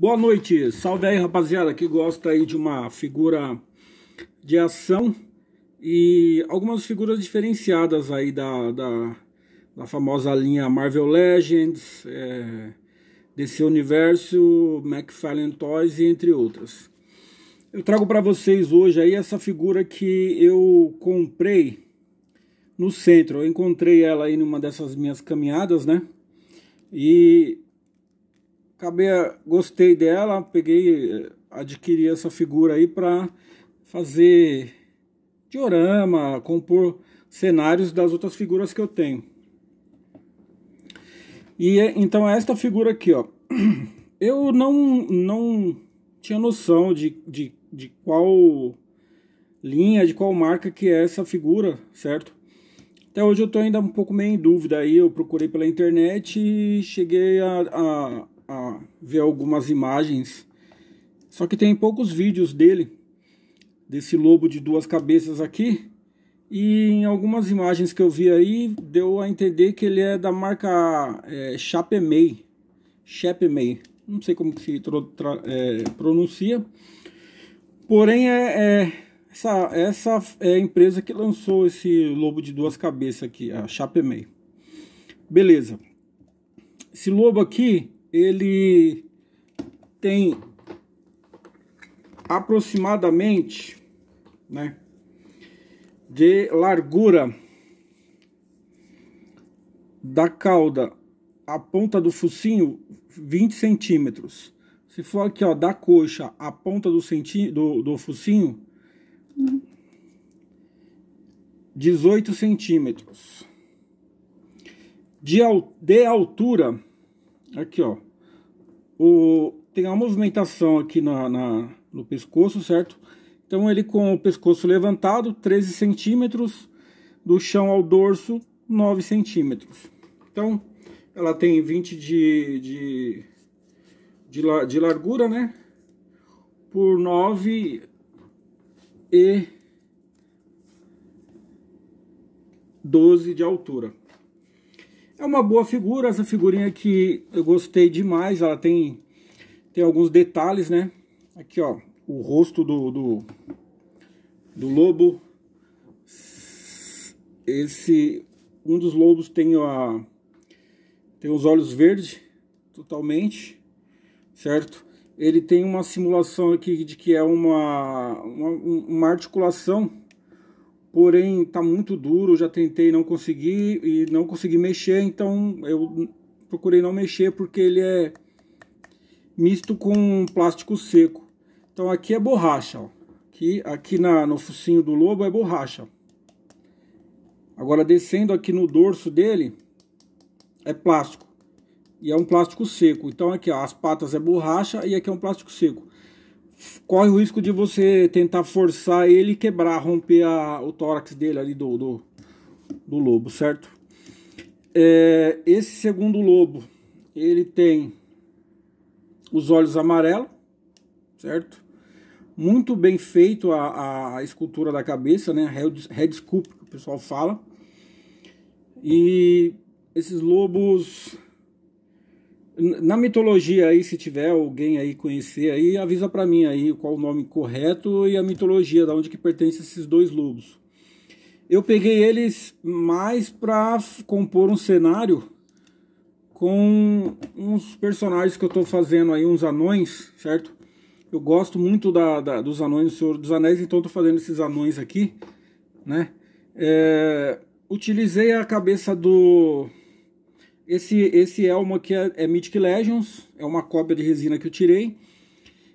Boa noite, salve aí rapaziada que gosta aí de uma figura de ação e algumas figuras diferenciadas aí da, da, da famosa linha Marvel Legends, é, DC Universo, McFarlane Toys e entre outras. Eu trago para vocês hoje aí essa figura que eu comprei no centro. Eu encontrei ela aí numa dessas minhas caminhadas, né? E acabei eh, gostei dela, peguei, eh, adquiri essa figura aí para fazer diorama, compor cenários das outras figuras que eu tenho. E eh, então é esta figura aqui, ó. Eu não não tinha noção de, de, de qual linha, de qual marca que é essa figura, certo? Até hoje eu estou ainda um pouco meio em dúvida aí, eu procurei pela internet e cheguei a, a ver algumas imagens. Só que tem poucos vídeos dele, desse lobo de duas cabeças aqui. E em algumas imagens que eu vi aí, deu a entender que ele é da marca é, Chapemei. Chapemei. Não sei como se é, pronuncia. Porém, é, é essa, essa é a empresa que lançou esse lobo de duas cabeças aqui, a Chapemei. Beleza. Esse lobo aqui, ele tem aproximadamente, né, de largura da cauda à ponta do focinho 20 centímetros. Se for aqui, ó, da coxa à ponta do, centi do, do focinho, 18 centímetros. De, de altura, aqui, ó. O, tem uma movimentação aqui na, na, no pescoço, certo? Então ele com o pescoço levantado, 13 centímetros, do chão ao dorso, 9 centímetros. Então, ela tem 20 de, de, de, de largura, né? Por 9 e 12 de altura. É uma boa figura, essa figurinha que eu gostei demais, ela tem, tem alguns detalhes, né? Aqui, ó, o rosto do, do, do lobo. Esse, um dos lobos tem, a, tem os olhos verdes, totalmente, certo? Ele tem uma simulação aqui de que é uma, uma, uma articulação porém está muito duro, já tentei não consegui e não consegui mexer, então eu procurei não mexer porque ele é misto com plástico seco. Então aqui é borracha, ó. aqui, aqui na, no focinho do lobo é borracha. Agora descendo aqui no dorso dele é plástico e é um plástico seco. Então aqui ó, as patas é borracha e aqui é um plástico seco corre o risco de você tentar forçar ele e quebrar, romper a, o tórax dele ali do, do, do lobo, certo? É, esse segundo lobo, ele tem os olhos amarelos, certo? Muito bem feito a, a escultura da cabeça, né? Head, head scoop que o pessoal fala. E esses lobos na mitologia aí, se tiver alguém aí conhecer aí, avisa para mim aí qual o nome correto e a mitologia, da onde que pertence esses dois lobos. Eu peguei eles mais para compor um cenário com uns personagens que eu estou fazendo aí, uns anões, certo? Eu gosto muito da, da dos anões do Senhor dos Anéis, então estou fazendo esses anões aqui, né? É, utilizei a cabeça do esse, esse Elmo aqui é, é Mythic Legends, é uma cópia de resina que eu tirei.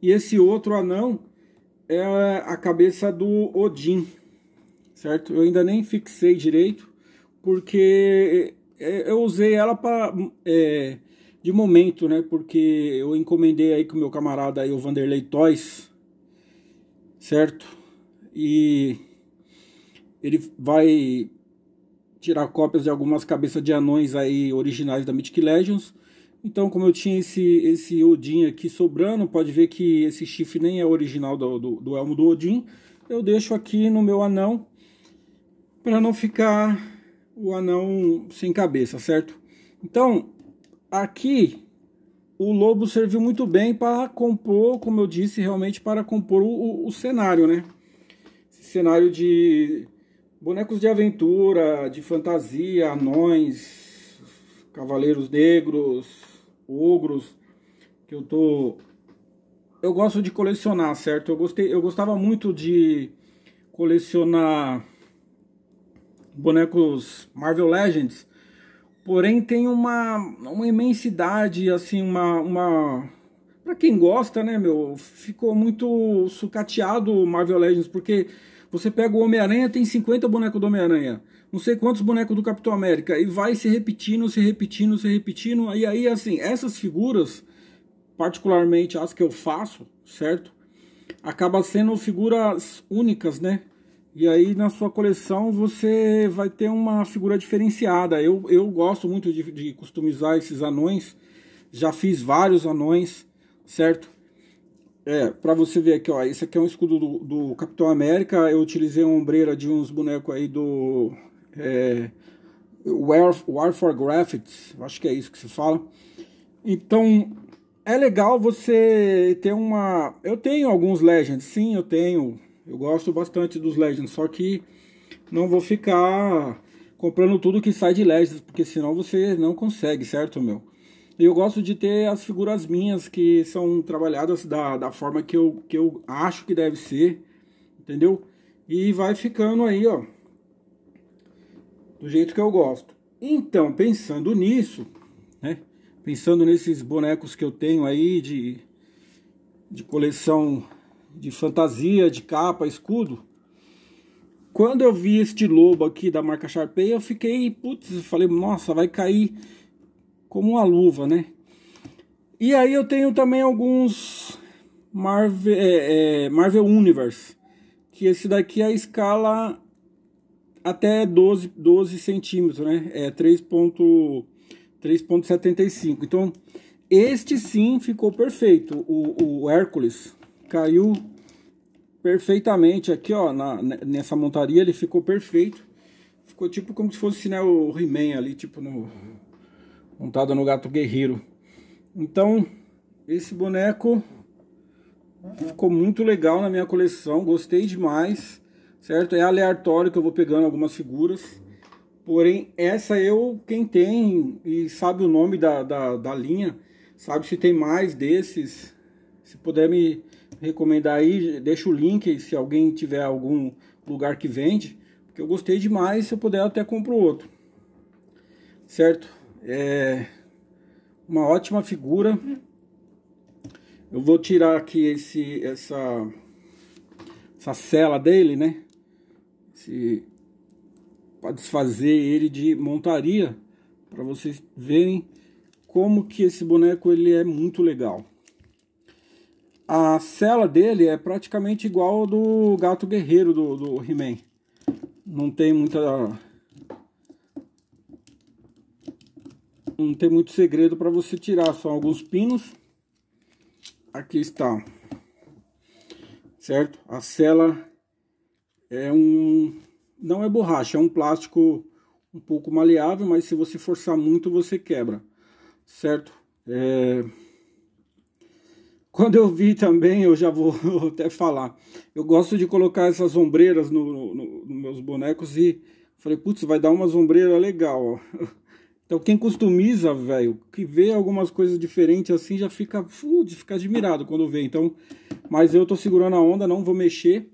E esse outro anão é a cabeça do Odin, certo? Eu ainda nem fixei direito, porque é, eu usei ela para é, de momento, né? Porque eu encomendei aí com o meu camarada aí, o Vanderlei Toys, certo? E ele vai tirar cópias de algumas cabeças de anões aí originais da Mythic Legends. Então, como eu tinha esse, esse Odin aqui sobrando, pode ver que esse chifre nem é original do, do, do elmo do Odin. Eu deixo aqui no meu anão, para não ficar o anão sem cabeça, certo? Então, aqui o lobo serviu muito bem para compor, como eu disse, realmente para compor o, o cenário, né? Esse cenário de bonecos de aventura, de fantasia, anões, cavaleiros negros, ogros, que eu tô eu gosto de colecionar, certo? Eu gostei, eu gostava muito de colecionar bonecos Marvel Legends. Porém tem uma uma imensidade assim, uma uma para quem gosta, né, meu, ficou muito sucateado o Marvel Legends, porque você pega o Homem-Aranha, tem 50 bonecos do Homem-Aranha, não sei quantos bonecos do Capitão América, e vai se repetindo, se repetindo, se repetindo, e aí, assim, essas figuras, particularmente as que eu faço, certo? Acaba sendo figuras únicas, né? E aí na sua coleção você vai ter uma figura diferenciada. Eu, eu gosto muito de, de customizar esses anões. Já fiz vários anões certo? É, pra você ver aqui, ó, esse aqui é um escudo do, do Capitão América, eu utilizei uma ombreira de uns bonecos aí do... É, War, War for Graphics, acho que é isso que se fala. Então, é legal você ter uma... Eu tenho alguns Legends, sim, eu tenho. Eu gosto bastante dos Legends, só que não vou ficar comprando tudo que sai de Legends, porque senão você não consegue, certo, meu? Eu gosto de ter as figuras minhas que são trabalhadas da, da forma que eu, que eu acho que deve ser, entendeu? E vai ficando aí, ó, do jeito que eu gosto. Então, pensando nisso, né, pensando nesses bonecos que eu tenho aí de, de coleção de fantasia, de capa, escudo, quando eu vi este lobo aqui da marca Sharpay, eu fiquei, putz, falei, nossa, vai cair como uma luva, né? E aí eu tenho também alguns Marvel, é, é, Marvel Universe, que esse daqui é a escala até 12, 12 centímetros, né? É 3.75. Então, este sim ficou perfeito, o, o Hércules. Caiu perfeitamente aqui, ó, na, nessa montaria ele ficou perfeito. Ficou tipo como se fosse, né, o He-Man ali, tipo no montada no gato guerreiro. Então, esse boneco ficou muito legal na minha coleção, gostei demais, certo? É aleatório que eu vou pegando algumas figuras. Porém, essa eu, quem tem e sabe o nome da, da, da linha, sabe se tem mais desses, se puder me recomendar aí, deixa o link se alguém tiver algum lugar que vende, porque eu gostei demais, se eu puder eu até compro outro. Certo? É uma ótima figura. Eu vou tirar aqui esse, essa, essa cela dele, né? Esse, para desfazer ele de montaria, para vocês verem como que esse boneco ele é muito legal. A cela dele é praticamente igual ao do gato guerreiro do, do He-Man. Não tem muita Não tem muito segredo para você tirar, só alguns pinos. Aqui está, certo? A cela é um... não é borracha, é um plástico um pouco maleável, mas se você forçar muito você quebra, certo? É... Quando eu vi também, eu já vou até falar. Eu gosto de colocar essas ombreiras nos no, no, no meus bonecos e falei, putz, vai dar uma ombreira legal, ó. Então quem customiza, velho, que vê algumas coisas diferentes assim, já fica, putz, fica admirado quando vê. Então, mas eu tô segurando a onda, não vou mexer.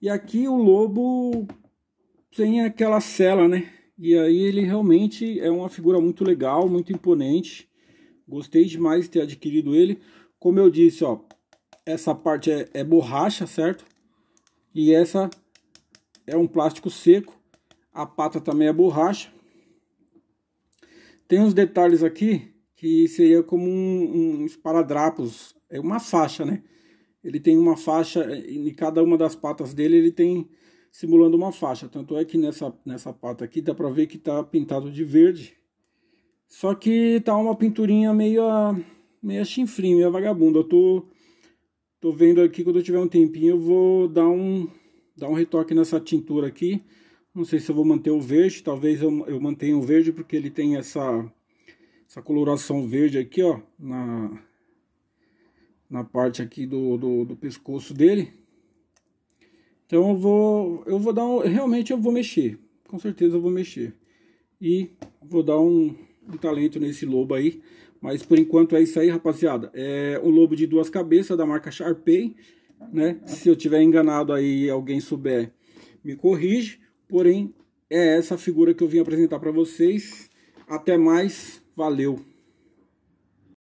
E aqui o lobo tem aquela cela, né? E aí ele realmente é uma figura muito legal, muito imponente. Gostei demais de ter adquirido ele. Como eu disse, ó, essa parte é, é borracha, certo? E essa é um plástico seco. A pata também é borracha. Tem uns detalhes aqui que seria como um, um esparadrapos, é uma faixa, né? Ele tem uma faixa, é, em cada uma das patas dele ele tem simulando uma faixa. Tanto é que nessa, nessa pata aqui dá para ver que tá pintado de verde. Só que tá uma pinturinha meio meia chinfrinha, meia vagabunda. Eu tô, tô vendo aqui, quando eu tiver um tempinho, eu vou dar um, dar um retoque nessa tintura aqui. Não sei se eu vou manter o verde, talvez eu, eu mantenha o verde porque ele tem essa, essa coloração verde aqui, ó, na, na parte aqui do, do, do pescoço dele. Então eu vou, eu vou dar um, realmente eu vou mexer, com certeza eu vou mexer. E vou dar um, um talento nesse lobo aí. Mas por enquanto é isso aí, rapaziada. É um lobo de duas cabeças da marca Sharpei, né? Se eu tiver enganado aí, alguém souber, me corrige. Porém, é essa figura que eu vim apresentar para vocês. Até mais, valeu!